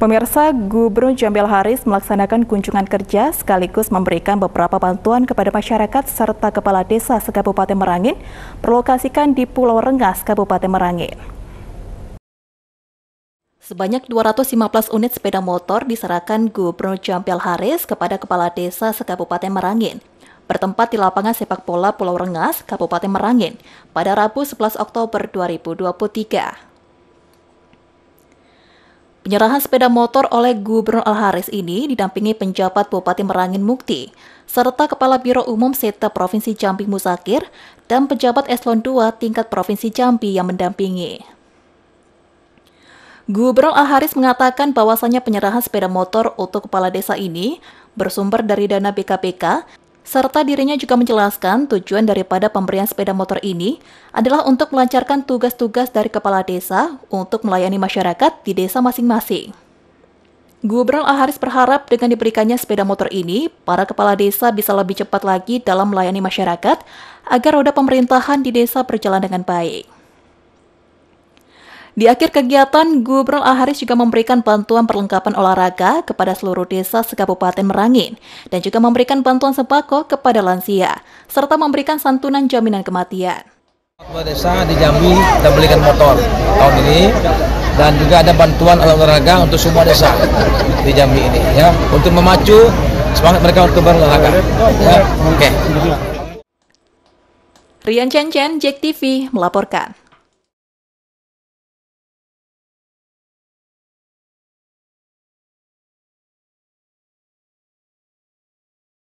Pemirsa, Gubernur Jambil Haris melaksanakan kunjungan kerja sekaligus memberikan beberapa bantuan kepada masyarakat serta kepala desa se Kabupaten Merangin, berlokasikan di Pulau Rengas, Kabupaten Merangin. Sebanyak 215 unit sepeda motor diserahkan Gubernur Jambil Haris kepada kepala desa se Kabupaten Merangin bertempat di lapangan sepak bola Pulau Rengas, Kabupaten Merangin pada Rabu 11 Oktober 2023. Penyerahan sepeda motor oleh Gubernur Al-Haris ini didampingi penjabat Bupati Merangin Mukti, serta Kepala Biro Umum Seta Provinsi Jambi Musakir dan pejabat Eselon 2 tingkat Provinsi Jambi yang mendampingi. Gubernur Al-Haris mengatakan bahwasannya penyerahan sepeda motor untuk kepala desa ini bersumber dari dana BKPK serta dirinya juga menjelaskan tujuan daripada pemberian sepeda motor ini adalah untuk melancarkan tugas-tugas dari kepala desa untuk melayani masyarakat di desa masing-masing. Gubernur Aharis berharap dengan diberikannya sepeda motor ini, para kepala desa bisa lebih cepat lagi dalam melayani masyarakat agar roda pemerintahan di desa berjalan dengan baik. Di akhir kegiatan, Gubernur Aharis juga memberikan bantuan perlengkapan olahraga kepada seluruh desa sekabupaten Merangin dan juga memberikan bantuan sembako kepada lansia, serta memberikan santunan jaminan kematian. Dua desa di Jambi kita belikan motor tahun ini dan juga ada bantuan olahraga untuk semua desa di Jambi ini ya untuk memacu semangat mereka untuk berolahraga. Ya, oke. Okay. Rian Chen Chen, Jack TV melaporkan.